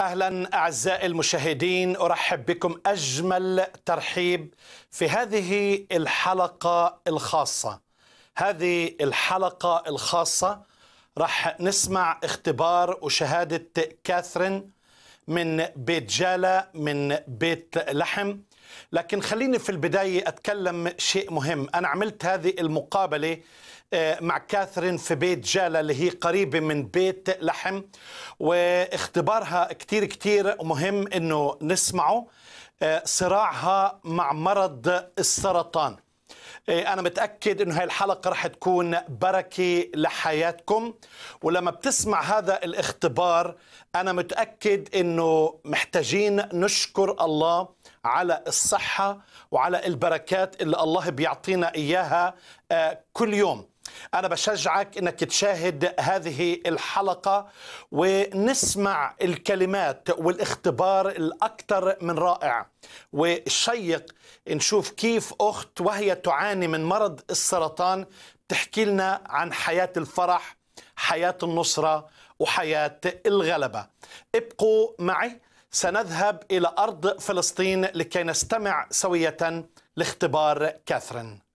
اهلا اعزائي المشاهدين ارحب بكم اجمل ترحيب في هذه الحلقه الخاصه هذه الحلقه الخاصه راح نسمع اختبار وشهاده كاثرين من بيت جاله من بيت لحم لكن خليني في البداية أتكلم شيء مهم أنا عملت هذه المقابلة آه، مع كاثرين في بيت جالة اللي هي قريبة من بيت لحم واختبارها كتير كتير مهم أنه نسمعه آه، صراعها مع مرض السرطان إيه، انا متاكد انه هاي الحلقه رح تكون بركه لحياتكم ولما بتسمع هذا الاختبار انا متاكد انه محتاجين نشكر الله على الصحه وعلى البركات اللي الله بيعطينا اياها آه، كل يوم أنا بشجعك أنك تشاهد هذه الحلقة ونسمع الكلمات والاختبار الأكثر من رائع وشيق نشوف كيف أخت وهي تعاني من مرض السرطان تحكي لنا عن حياة الفرح حياة النصرة وحياة الغلبة ابقوا معي سنذهب إلى أرض فلسطين لكي نستمع سوية لاختبار كاثرين